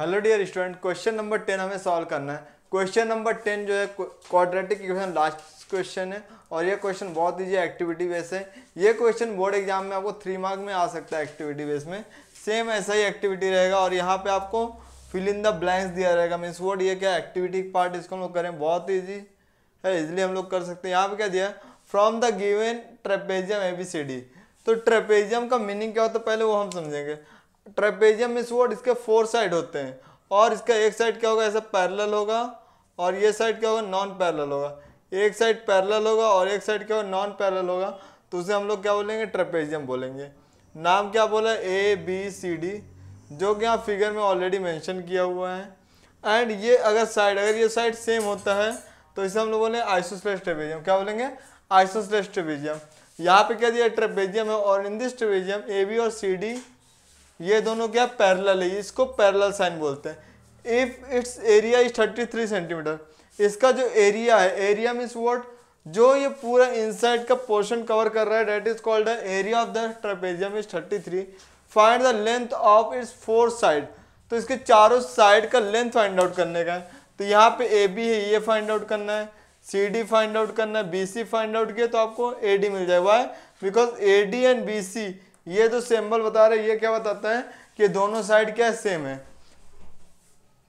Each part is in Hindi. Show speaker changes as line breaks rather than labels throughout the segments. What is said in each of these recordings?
hello dear student question number ten हमें सॉल्व करना है क्वेश्चन नंबर टेन जो है क्वाड्रेटिक इक्वेशन लास्ट क्वेश्चन है और ये क्वेश्चन बहुत ईजी एक्टिविटी बेस है ये क्वेश्चन बोर्ड एग्जाम में आपको थ्री मार्क में आ सकता है एक्टिविटी बेस में सेम ऐसा ही एक्टिविटी रहेगा और यहाँ पे आपको फिल इन द ब्लैंक्स दिया रहेगा मीन्स वर्ड ये क्या एक्टिविटी पार्ट इसको हम लोग करें बहुत ईजी है इजिली हम लोग कर सकते हैं यहाँ पर क्या दिया from the given trapezium A B C D तो ट्रेपेजियम का मीनिंग क्या होता है पहले वो हम समझेंगे ट्रेपेजियम इस वर्ड इसके फोर साइड होते हैं और इसका एक साइड क्या होगा ऐसा पैरल होगा और ये साइड क्या होगा नॉन पैरल होगा एक साइड पैरल होगा और एक साइड क्या होगा नॉन पैरल होगा तो उसे हम लोग क्या बोलेंगे ट्रेपेजियम बोलेंगे नाम क्या बोला ए बी सी डी जो कि यहाँ फिगर में ऑलरेडी मैंशन किया हुआ है एंड ये अगर साइड अगर ये साइड सेम होता है तो इसे हम लोग बोलेंगे आइसोसलेस ट्रेपेजियम क्या बोलेंगे आइसोसलेस ट्रेपेजियम यहाँ पे क्या दिया ट्रेपेजियम है और in this trapezium A B और सी डी ये दोनों क्या पैरेलल है इसको पैरेलल साइन बोलते हैं if its area is 33 centimetre इसका जो एरिया है एरिया मीन्स वॉट जो ये पूरा इनसाइड का पोर्शन कवर कर रहा है that is called area of the trapezium is 33 find the length of its four side तो इसके चारों साइड का लेंथ फाइंड आउट करने का है तो यहाँ पे ए बी है ये फाइंड आउट करना है सी डी फाइंड आउट करना है बी सी फाइंड आउट किया तो आपको ए डी मिल जाएगा because A D and B C ये जो सिंबल बता रहे ये क्या बताता है कि दोनों साइड क्या सेम है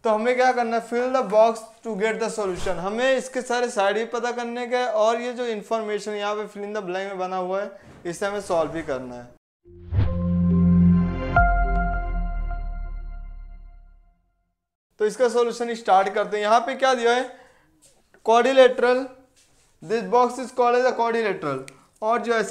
तो हमें क्या करना है fill the box to get the solution हमें इसके सारे साइड भी पता करने का है और ये जो इन्फॉर्मेशन यहाँ पे फिल इन द ब्लैंक में बना हुआ है इसे हमें सॉल्व भी करना है तो इसका सॉल्यूशन स्टार्ट करते हैं यहाँ पे क्या दिया है quadrilateral this box is called as a quadrilateral और जो है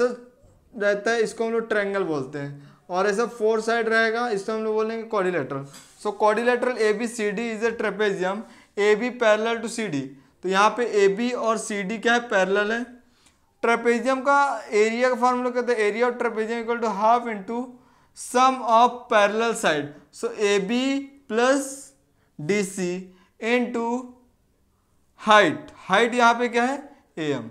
रहता है इसको हम लोग ट्रैंगल बोलते हैं और ऐसा फोर साइड रहेगा इसको हम लोग बोलेंगे quadrilateral so quadrilateral A B C D is a trapezium A B parallel to C D तो यहाँ पे ए बी और सी डी क्या है पैरल है ट्रेपेजियम का एरिया का फॉर्मूला कहते हैं area of trapezium equal to half into sum of parallel side so A B plus D C into height height यहाँ पे क्या है ए एम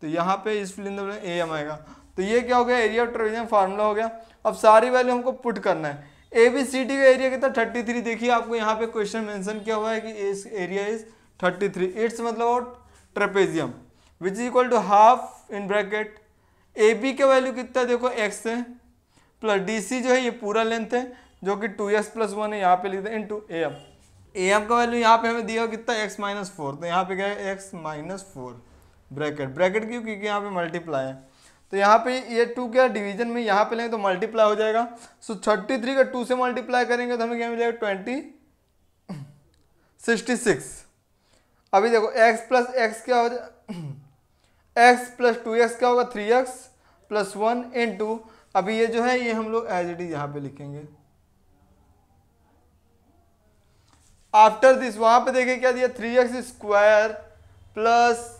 तो यहाँ पे इस फिल में ए एम आएगा तो ये क्या हो गया एरिया ऑफ ट्रेविजन फार्मूला हो गया अब सारी वैल्यू हमको पुट करना है ए बी सी डी का एरिया कितना थर्टी थ्री देखिए आपको यहाँ पे क्वेश्चन मेंशन किया हुआ है कि इस area is thirty three its मतलब trapezium which is equal to half in bracket A B का वैल्यू कितना देखो एक्स है प्लस डी सी जो है ये पूरा लेंथ है जो कि टू एक्स प्लस वन है यहाँ पे लिखते हैं into A M A M का वैल्यू यहाँ पे हमें दिया कितना एक्स माइनस फोर तो यहाँ पे क्या है X minus four bracket bracket क्यों क्योंकि यहाँ पे मल्टीप्लाई है तो यहाँ पे ये टू क्या डिवीजन में यहाँ पे लेंगे तो मल्टीप्लाई हो जाएगा सो थर्टी थ्री का टू से मल्टीप्लाई करेंगे तो हमें क्या मिलेगा ट्वेंटी सिक्सटी सिक्स अभी देखो एक्स प्लस एक्स क्या हो जाए एक्स प्लस टू एक्स क्या होगा three x plus one in two अभी ये जो है ये हम लोग एज इट इज यहाँ पे लिखेंगे आफ्टर दिस वहां पे देखिए क्या दिया three x square plus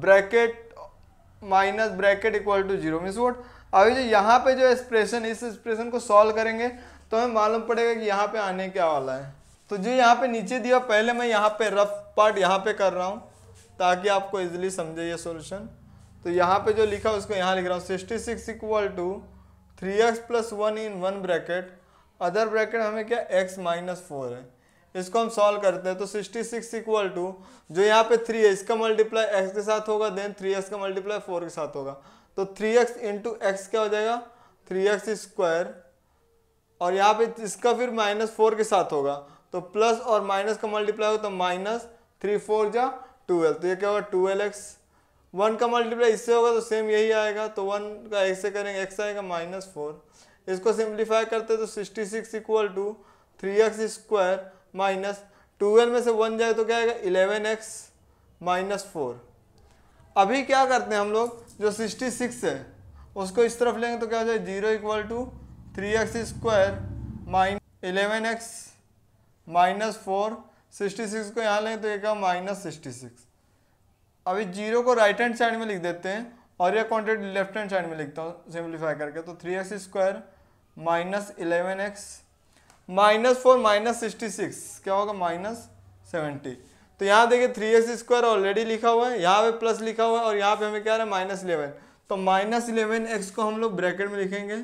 bracket minus bracket equal to zero means वोट अभी जो यहाँ पे जो एक्सप्रेशन इस एक्सप्रेशन को सॉल्व करेंगे तो हमें मालूम पड़ेगा कि यहाँ पे आने क्या वाला है तो जो यहाँ पे नीचे दिया पहले मैं यहाँ पे रफ पार्ट यहाँ पे कर रहा हूँ ताकि आपको इजिली समझे ये सोल्यूशन तो यहाँ पे जो लिखा उसको यहाँ लिख रहा हूँ sixty six equal to three x plus one in one bracket other bracket हमें क्या एक्स माइनस फोर है इसको हम सॉल्व करते हैं तो 66 सिक्स इक्वल टू जो यहाँ पे 3 है इसका मल्टीप्लाई एक्स के साथ होगा देन 3x का मल्टीप्लाई 4 के साथ होगा तो 3x एक्स इंटू एक्स क्या हो जाएगा थ्री एक्स स्क्वायर और यहाँ पे इसका फिर माइनस फोर के साथ होगा तो प्लस और माइनस का मल्टीप्लाई होगा तो माइनस थ्री फोर जा ट्वेल्व तो ये क्या होगा ट्वेल्व एक्स वन का मल्टीप्लाई इससे होगा तो सेम यही आएगा तो वन का एक्स से करेंगे एक्स आएगा माइनस फोर इसको सिंप्लीफाई करते तो sixty six equal to three x square minus twelve में से वन जाए तो क्या आएगा इलेवन एक्स माइनस फोर अभी क्या करते हैं हम लोग जो सिक्सटी सिक्स है उसको इस तरफ लेंगे तो क्या हो जाए zero equal to three x square minus eleven x minus four sixty six को यहाँ लें तो ये क्या माइनस सिक्सटी सिक्स अभी जीरो को राइट हैंड साइड में लिख देते हैं और यह क्वान्टिटी लेफ्ट हैंड साइड में लिखता हूँ सिंप्लीफाई करके तो three x square minus eleven x minus four minus sixty six क्या होगा माइनस सेवेंटी तो यहाँ देखिए थ्री एक्स स्क्वायर ऑलरेडी लिखा हुआ है यहाँ पे प्लस लिखा हुआ है और यहाँ पे हमें क्या है माइनस इलेवन तो माइनस इलेवन एक्स को हम लोग ब्रैकेट में लिखेंगे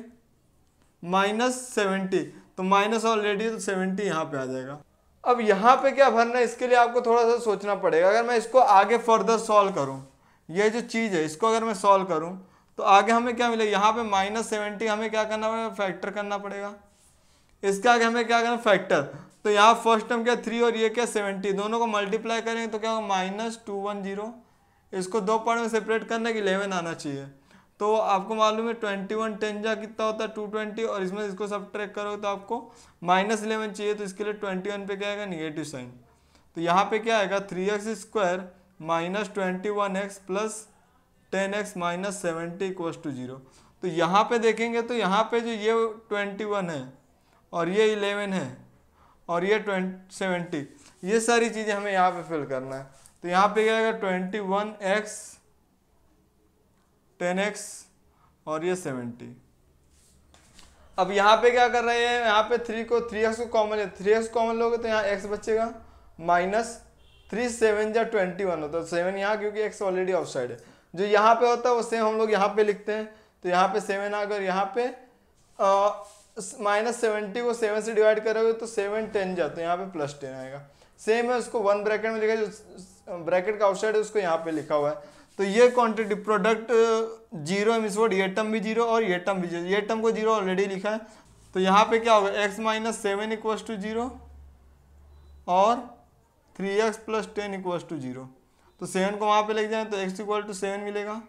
माइनस सेवेंटी तो माइनस ऑलरेडी तो सेवेंटी यहाँ पे आ जाएगा अब यहाँ पे क्या भरना है इसके लिए आपको थोड़ा सा सोचना पड़ेगा अगर मैं इसको आगे फर्दर सॉल्व करूँ ये जो चीज़ है इसको अगर मैं सॉल्व करूँ तो आगे हमें क्या मिलेगा यहाँ पे माइनस सेवेंटी हमें क्या करना पड़ेगा फैक्टर करना पड़ेगा इसका आगे हमें क्या करना फैक्टर तो यहाँ फर्स्ट टर्म क्या थ्री और ये क्या सेवेंटी दोनों को मल्टीप्लाई करेंगे तो क्या होगा माइनस टू वन जीरो इसको दो पार्ट में सेपरेट करने के इलेवन आना चाहिए तो आपको मालूम है ट्वेंटी वन टेन जा कितना होता है टू ट्वेंटी और इसमें इसको सब ट्रैक करोगे तो आपको माइनस इलेवन चाहिए तो इसके लिए ट्वेंटी वन पे क्या आएगा निगेटिव साइन तो यहाँ पे क्या आएगा three x square minus twenty one x plus ten x minus seventy equal to zero तो यहाँ पर देखेंगे तो यहाँ पे जो ये ट्वेंटी वन है और ये इलेवन है और ये ट्वेंट सेवेंटी ये सारी चीज़ें हमें यहाँ पे फिल करना है तो यहाँ पे क्या आएगा twenty one x ten x और ये सेवेंटी अब यहाँ पे क्या कर रहे हैं यहाँ पे थ्री को थ्री एक्स को कॉमन थ्री एक्स कॉमन लोगे तो यहाँ एक्स बचेगा माइनस थ्री सेवन या ट्वेंटी वन होता है सेवन यहाँ क्योंकि एक्स ऑलरेडी आउटसाइड है जो यहाँ पे होता है वो सेम हम लोग यहाँ पे लिखते हैं तो यहाँ पे सेवन आकर यहाँ पे आ, माइनस सेवेंटी को सेवन से डिवाइड करोगे तो सेवन टेन जाते हैं यहाँ पे प्लस टेन आएगा सेम है उसको वन ब्रैकेट में लिखा है जो ब्रैकेट का आउटसाइड है उसको यहाँ पे लिखा हुआ है तो ये क्वांटिटी प्रोडक्ट जीरो एम वर्ड ये टर्म भी जीरो और ये टर्म भी जीरो ये टर्म को जीरो ऑलरेडी लिखा है तो यहाँ पे क्या होगा x minus seven equal to zero और three x plus ten equal to zero तो सेवन को वहाँ पे लेके जाए तो एक्स इक्वल टू सेवन मिलेगा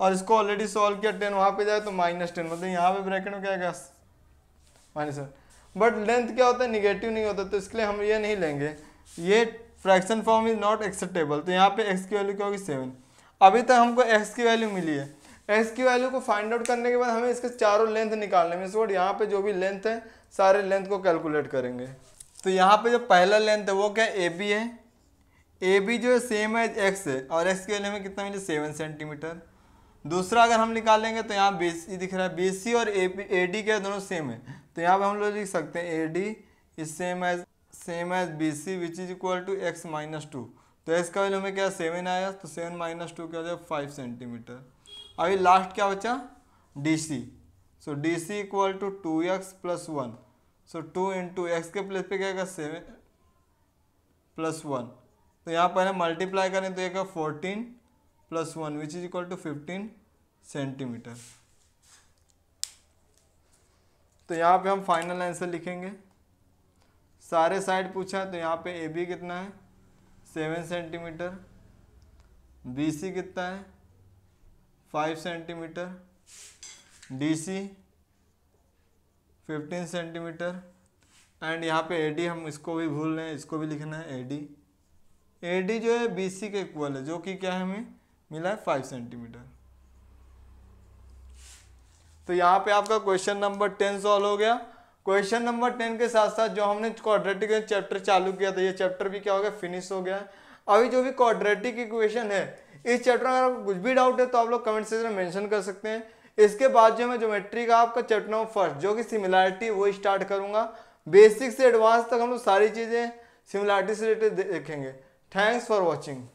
और इसको ऑलरेडी सॉल्व किया टेन वहाँ पे जाए तो माइनस टेन मतलब यहाँ पे ब्रैकेट में क्या क्या माइनस वन बट लेंथ क्या होता है निगेटिव नहीं होता तो इसके लिए हम ये नहीं लेंगे ये fraction form is not acceptable तो यहाँ पे एक्स की वैल्यू क्या होगी सेवन अभी तक हमको एक्स की वैल्यू मिली है एक्स की वैल्यू को फाइंड आउट करने के बाद हमें इसके चारों लेंथ निकालने में सोट यहाँ पे जो भी लेंथ है सारे लेंथ को कैलकुलेट करेंगे तो यहाँ पे जो पहला लेंथ है वो क्या ए बी है ए बी जो है सेम है एक्स है और एक्स की वैल्यू में कितना मिले सेवन सेंटीमीटर दूसरा अगर हम निकालेंगे तो यहाँ बी दिख रहा है बी सी और ए डी क्या दोनों सेम है तो यहाँ पर हम लोग लिख सकते हैं A D is same as same as B C which is equal to x minus two तो का वैल्यू हमें क्या सेवन आया तो सेवन माइनस टू क्या हो जाएगा फाइव सेंटीमीटर अभी लास्ट क्या बचा D C so D C equal to two x plus one so two into x के प्लेस पे क्या आएगा सेवन प्लस वन तो यहाँ पहले मल्टीप्लाई करें तो एक fourteen plus one which is equal to fifteen centimetre तो यहाँ पे हम फाइनल आंसर लिखेंगे सारे साइड पूछा तो यहाँ पे ए बी कितना है सेवन सेंटीमीटर बी सी कितना है five centimetre D C fifteen centimetre and यहाँ पे ए डी हम इसको भी भूल रहे हैं इसको भी लिखना है ए डी ए डी जो है बी सी के इक्वल है जो कि क्या है हमें मिला है फाइव सेंटीमीटर तो यहाँ पे आपका क्वेश्चन नंबर टेन सॉल्व हो गया क्वेश्चन नंबर टेन के साथ साथ जो हमने क्वाड्रेटिक चैप्टर चालू किया था ये चैप्टर भी क्या हो गया फिनिश हो गया अभी जो भी क्वाड्रेटिक इक्वेशन है इस चैप्टर में अगर कुछ भी डाउट है तो आप लोग कमेंट सेक्शन में मेंशन कर सकते हैं इसके बाद जो मैं ज्योमेट्री का आपका चैप्टर नंबर फर्स्ट जो कि सिमिलैरिटी वो स्टार्ट करूँगा बेसिक से एडवांस तक हम लोग सारी चीज़ें सिमिलैरिटी से रिलेटेड देखेंगे थैंक्स फॉर वॉचिंग